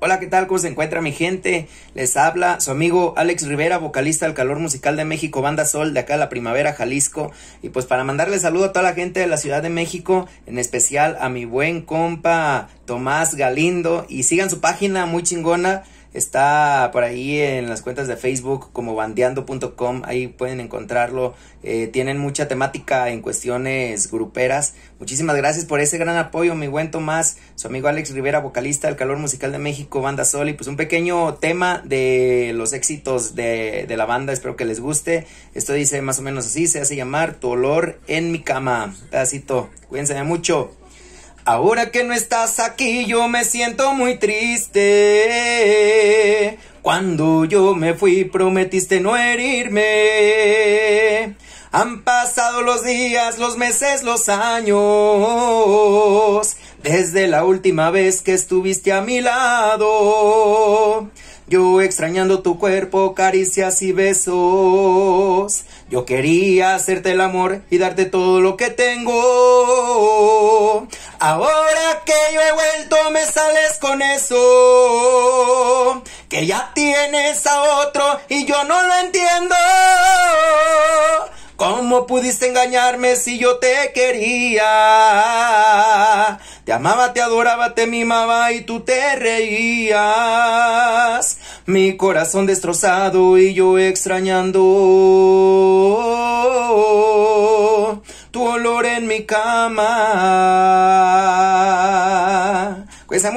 Hola, ¿qué tal? ¿Cómo se encuentra mi gente? Les habla su amigo Alex Rivera, vocalista del Calor Musical de México, Banda Sol, de acá de la Primavera, Jalisco. Y pues para mandarle saludo a toda la gente de la Ciudad de México, en especial a mi buen compa Tomás Galindo. Y sigan su página, muy chingona. Está por ahí en las cuentas de Facebook como bandeando.com, ahí pueden encontrarlo. Eh, tienen mucha temática en cuestiones gruperas. Muchísimas gracias por ese gran apoyo, mi buen Tomás, su amigo Alex Rivera, vocalista del Calor Musical de México, Banda Sol, y pues un pequeño tema de los éxitos de, la banda, espero que les guste. Esto dice más o menos así, se hace llamar Tu olor en mi cama. Pedacito, cuídense mucho. Ahora que no estás aquí yo me siento muy triste. Cuando yo me fui prometiste no herirme. Han pasado los días, los meses, los años. Desde la última vez que estuviste a mi lado. Yo extrañando tu cuerpo, caricias y besos. Yo quería hacerte el amor y darte todo lo que tengo. Ahora que yo he vuelto me sales con eso. Que ya tienes a otro y yo no lo entiendo. ¿Cómo pudiste engañarme si yo te quería? Te amaba, te adoraba, te mimaba y tú te reías. Mi corazón destrozado y yo extrañando tu olor en mi cama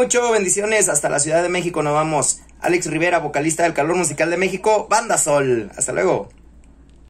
mucho, bendiciones. Hasta la Ciudad de México nos vamos. Alex Rivera, vocalista del Calor Musical de México, Banda Sol. Hasta luego.